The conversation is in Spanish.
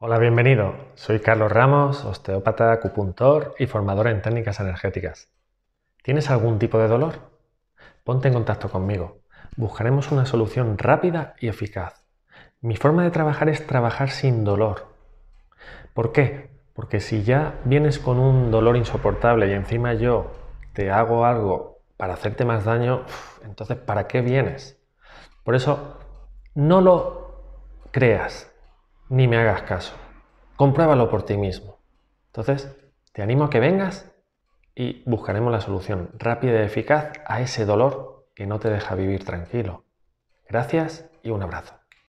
Hola, bienvenido. Soy Carlos Ramos, osteópata, acupuntor y formador en técnicas energéticas. ¿Tienes algún tipo de dolor? Ponte en contacto conmigo. Buscaremos una solución rápida y eficaz. Mi forma de trabajar es trabajar sin dolor. ¿Por qué? Porque si ya vienes con un dolor insoportable y encima yo te hago algo para hacerte más daño, entonces ¿para qué vienes? Por eso no lo creas, ni me hagas caso. Compruébalo por ti mismo. Entonces, te animo a que vengas y buscaremos la solución rápida y eficaz a ese dolor que no te deja vivir tranquilo. Gracias y un abrazo.